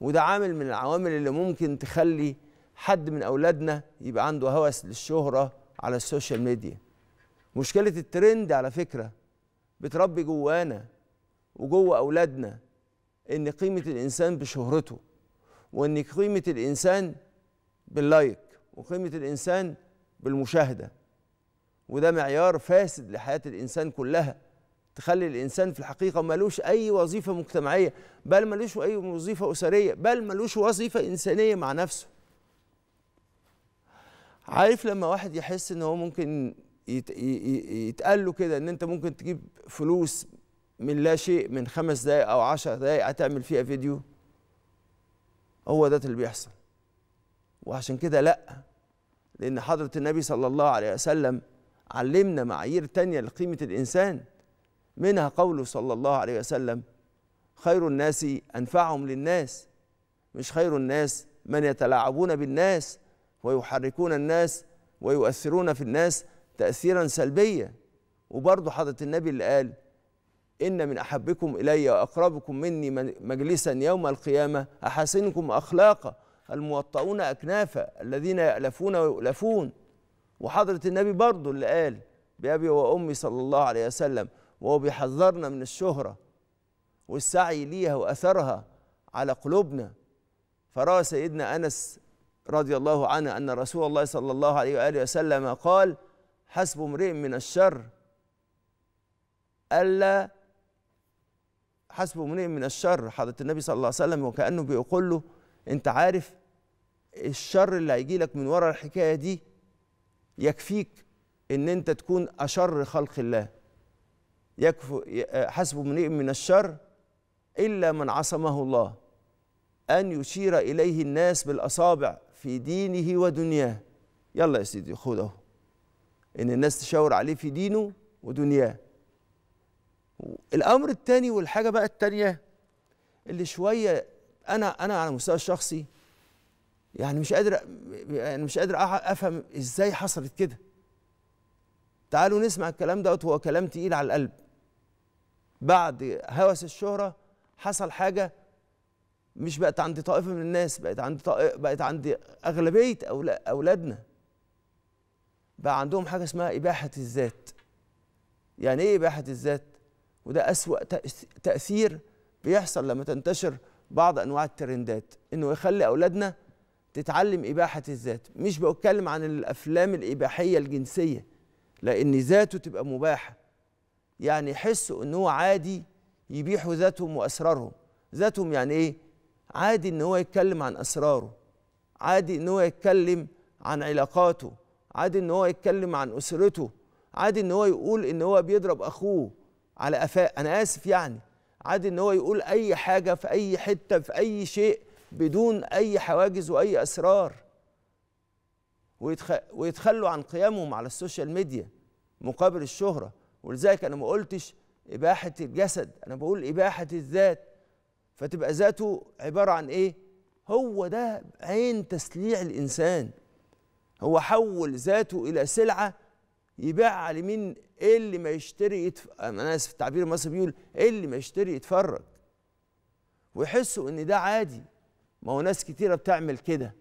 وده عامل من العوامل اللي ممكن تخلي حد من أولادنا يبقى عنده هوس للشهرة على السوشيال ميديا مشكلة الترند على فكرة بتربي جوانا وجوه أولادنا إن قيمة الإنسان بشهرته وإن قيمة الإنسان باللايك وقيمة الإنسان بالمشاهدة وده معيار فاسد لحياة الإنسان كلها تخلي الانسان في الحقيقه ملوش اي وظيفه مجتمعيه بل ملوش اي وظيفه اسريه بل ملوش وظيفه انسانيه مع نفسه عارف لما واحد يحس ان هو ممكن يتقال له كده ان انت ممكن تجيب فلوس من لا شيء من خمس دقايق او عشر دقايق هتعمل فيها فيديو هو ده اللي بيحصل وعشان كده لا لان حضره النبي صلى الله عليه وسلم علمنا معايير تانية لقيمه الانسان منها قوله صلى الله عليه وسلم خير الناس أنفعهم للناس مش خير الناس من يتلاعبون بالناس ويحركون الناس ويؤثرون في الناس تأثيرا سلبيا وبرضه حضرة النبي اللي قال إن من أحبكم إلي وأقربكم مني مجلسا يوم القيامة أحسنكم أخلاقا الموطؤون أكنافا الذين يألفون ويؤلفون وحضرة النبي برضه اللي قال بأبي وأمي صلى الله عليه وسلم وهو بيحذرنا من الشهرة والسعي ليها وأثرها على قلوبنا فرأى سيدنا أنس رضي الله عنه أن رسول الله صلى الله عليه وآله وسلم قال حسب امرئ من الشر ألا حسب امرئ من الشر حضرة النبي صلى الله عليه وسلم وكأنه بيقول له أنت عارف الشر اللي هيجي لك من ورا الحكاية دي يكفيك إن أنت تكون أشر خلق الله يكفو آه، حسب من من الشر إلا من عصمه الله أن يشير إليه الناس بالأصابع في دينه ودنياه يلا يا سيدي خد اهو إن الناس تشاور عليه في دينه ودنياه الأمر الثاني والحاجة بقى الثانية اللي شوية أنا أنا على المستوى الشخصي يعني مش قادر يعني مش قادر أفهم إزاي حصلت كده تعالوا نسمع الكلام دوت هو كلام تقيل على القلب بعد هوس الشهرة حصل حاجة مش بقت عند طائفة من الناس بقت عند بقت عند أغلبية أولادنا بقى عندهم حاجة اسمها إباحة الذات يعني إيه إباحة الذات؟ وده أسوأ تأثير بيحصل لما تنتشر بعض أنواع الترندات إنه يخلي أولادنا تتعلم إباحة الذات مش بتكلم عن الأفلام الإباحية الجنسية لأن ذاته تبقى مباحة يعني يحسوا ان هو عادي يبيحوا ذاتهم واسرارهم ذاتهم يعني ايه عادي ان هو يتكلم عن اسراره عادي ان هو يتكلم عن علاقاته عادي ان هو يتكلم عن اسرته عادي ان هو يقول ان هو بيضرب اخوه على قفاه انا اسف يعني عادي ان هو يقول اي حاجه في اي حته في اي شيء بدون اي حواجز واي اسرار ويتخلوا عن قيامهم على السوشيال ميديا مقابل الشهره ولذلك انا ما قلتش اباحه الجسد انا بقول اباحه الذات فتبقى ذاته عباره عن ايه هو ده عين تسليع الانسان هو حول ذاته الى سلعه يبيعها لمين إيه اللي ما يشتري يتف... انا اسف التعبير المصري بيقول إيه اللي ما يشتري يتفرج ويحسوا ان ده عادي ما هو ناس كتيره بتعمل كده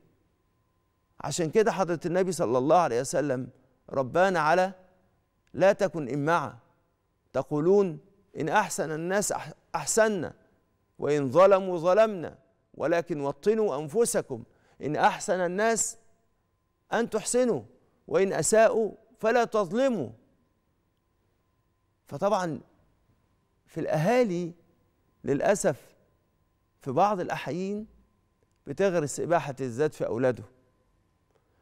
عشان كده حضره النبي صلى الله عليه وسلم ربانا على لا تكن إمعة تقولون إن أحسن الناس أحسنا وإن ظلموا ظلمنا ولكن وطنوا أنفسكم إن أحسن الناس أن تحسنوا وإن أساءوا فلا تظلموا فطبعا في الأهالي للأسف في بعض الأحيين بتغرس إباحة الذات في أولاده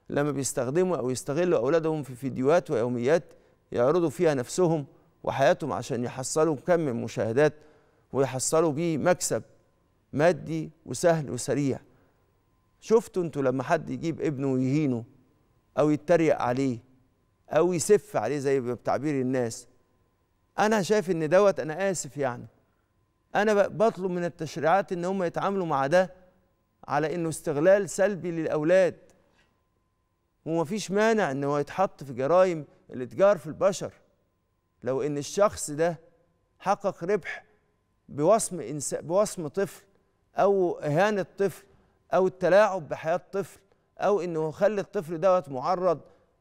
لما بيستخدموا أو يستغلوا أولادهم في فيديوهات ويوميات يعرضوا فيها نفسهم وحياتهم عشان يحصلوا كم من مشاهدات ويحصلوا بيه مكسب مادي وسهل وسريع شفتوا انتوا لما حد يجيب ابنه ويهينه او يتريق عليه او يسف عليه زي بتعبير الناس انا شايف ان دوت انا اسف يعني انا بطلب من التشريعات ان هم يتعاملوا مع ده على انه استغلال سلبي للاولاد ومفيش مانع ان هو يتحط في جرائم الاتجار في البشر لو ان الشخص ده حقق ربح بوصم إنس... بوصم طفل او اهانه طفل او التلاعب بحياه طفل او انه خلى الطفل دوت معرض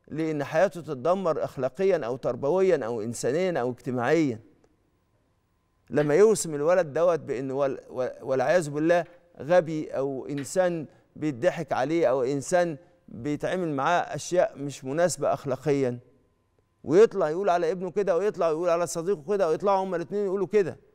لان حياته تتدمر اخلاقيا او تربويا او انسانيا او اجتماعيا لما يوسم الولد دوت بانه وال... والعياذ بالله غبي او انسان بيضحك عليه او انسان بيتعمل معاه اشياء مش مناسبه اخلاقيا ويطلع يقول على ابنه كده ويطلع يقول على صديقه كده ويطلعوا هما الاثنين يقولوا كده